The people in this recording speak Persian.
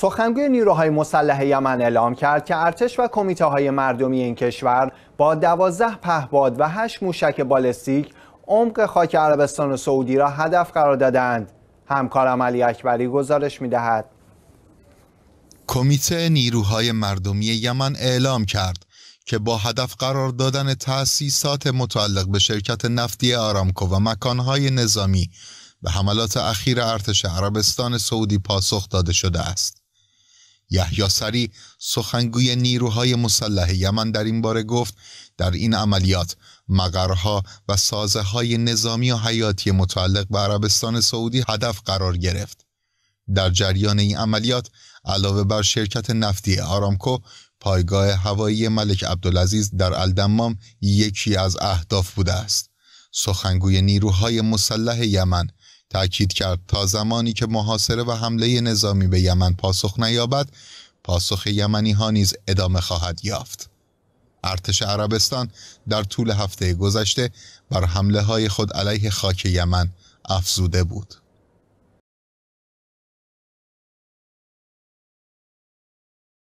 سخنگوی نیروهای مسلح یمن اعلام کرد که ارتش و کمیته های مردمی این کشور با دوازده پهباد و هشت موشک بالستیک عمق خاک عربستان و سعودی را هدف قرار دادند همکارم علی اکبری گزارش دهد. کمیته نیروهای مردمی یمن اعلام کرد که با هدف قرار دادن تأسیسات متعلق به شرکت نفتی آرامکو و مکانهای نظامی به حملات اخیر ارتش عربستان سعودی پاسخ داده شده است. یحیی سری سخنگوی نیروهای مسلح یمن در این باره گفت در این عملیات مقرها و سازه های نظامی و حیاتی متعلق به عربستان سعودی هدف قرار گرفت در جریان این عملیات علاوه بر شرکت نفتی آرامکو پایگاه هوایی ملک عبدالعزیز در الدمام یکی از اهداف بوده است سخنگوی نیروهای مسلح یمن تأکید کرد تا زمانی که محاصره و حمله نظامی به یمن پاسخ نیابد پاسخ یمنی ها نیز ادامه خواهد یافت ارتش عربستان در طول هفته گذشته بر حمله های خود علیه خاک یمن افزوده بود